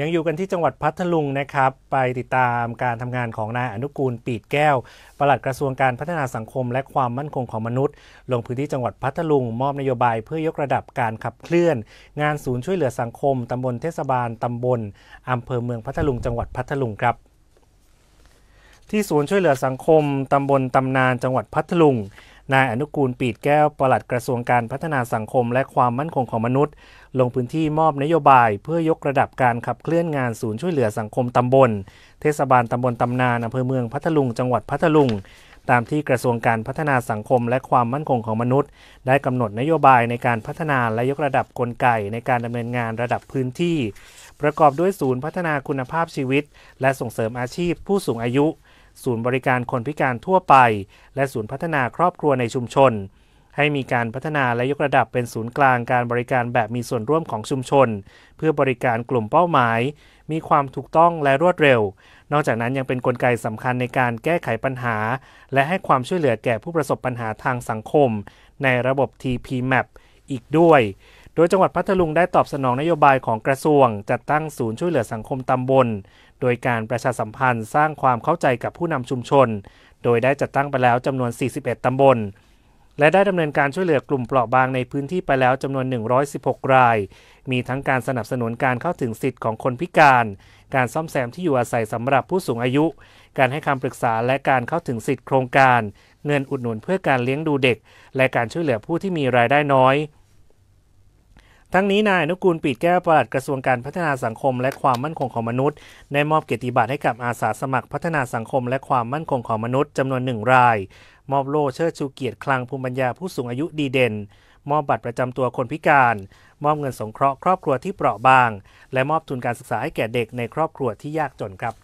ยังอยู่กันที่จังหวัดพัทลุงนะครับ ไปติดตามการทำงานของนายอนุกูลปีดแก้วปลัดกระทรวงการพัฒนาสังคมและความมั่นคงของมนุษย์ ลงพื้นที่จังหวัดพัทลุง มอบนโยบายเพื่อยกระดับการขับเคลื่อน งานศูนย์ช่วยเหลือสังคม ตำบลเทศบาล ตำบล อำเภอเมืองพัทลุงจังหวัดพัทลุงครับ ที่ศูนย์ช่วยเหลือสังคมตำบลตำนานจังหวัดพัทลุงนายอนุกูลปีดแก้วปลัดกระทรวงการพัฒนาสังคม และความมั่นคงของมนุษย์ ลงพื้นที่มอบนโยบาย เพื่อยกระดับการขับเคลื่อนงานศูนย์ช่วยเหลือสังคมตำบล เทศบาลตำบลตำนานอำเภอเมืองพัทลุงจังหวัดพัทลุง ตามที่กระทรวงการพัฒนาสังคมและความมั่นคงของมนุษย์ ได้กำหนดนโยบายในการพัฒนาและยกระดับกลไกในการดำเนินงานระดับพื้นที่ ประกอบด้วยศูนย์พัฒนาคุณภาพชีวิต และส่งเสริมอาชีพผู้สูงอายุศูนย์บริการคนพิการทั่วไป และศูนย์พัฒนาครอบครัวในชุมชน ให้มีการพัฒนาและยกระดับเป็นศูนย์กลางการบริการแบบมีส่วนร่วมของชุมชน เพื่อบริการกลุ่มเป้าหมาย มีความถูกต้องและรวดเร็ว นอกจากนั้น ยังเป็นนกลไกสำคัญในการแก้ไขปัญหา และให้ความช่วยเหลือแก่ผู้ประสบปัญหาทางสังคม ในระบบ TPMAP อีกด้วยโดยจังหวัดพัทลุง ได้ตอบสนองนโยบายของกระทรวง จัดตั้งศูนย์ช่วยเหลือสังคมตำบล โดยการประชาสัมพันธ์สร้างความเข้าใจกับผู้นำชุมชน โดยได้จัดตั้งไปแล้วจำนวน 41 ตำบล และได้ดำเนินการช่วยเหลือกลุ่มเปราะบางในพื้นที่ไปแล้วจำนวน 116 ราย มีทั้งการสนับสนุนการเข้าถึงสิทธิ์ของคนพิการ การซ่อมแซมที่อยู่อาศัยสำหรับผู้สูงอายุ การให้คำปรึกษาและการเข้าถึงสิทธิโครงการ เงินอุดหนุนเพื่อการเลี้ยงดูเด็ก และการช่วยเหลือผู้ที่มีรายได้น้อยทั้งนี้นายนุกูลปีดแก้วปลัดกระทรวงการพัฒนาสังคมและความมั่นคงของมนุษย์ได้มอบเกียรติบัตรให้กับอาสาสมัครพัฒนาสังคม และความมั่นคงของมนุษย์จำนวนหนึ่งราย มอบโล่เชิดชูเกียรติคลังภูมิปัญญาผู้สูงอายุดีเด่นมอบบัตรประจำตัวคนพิการ มอบเงินสงเคราะห์ครอบครัวที่เปราะบาง และมอบทุนการศึกษาให้แก่เด็กในครอบครัวที่ยากจนครับ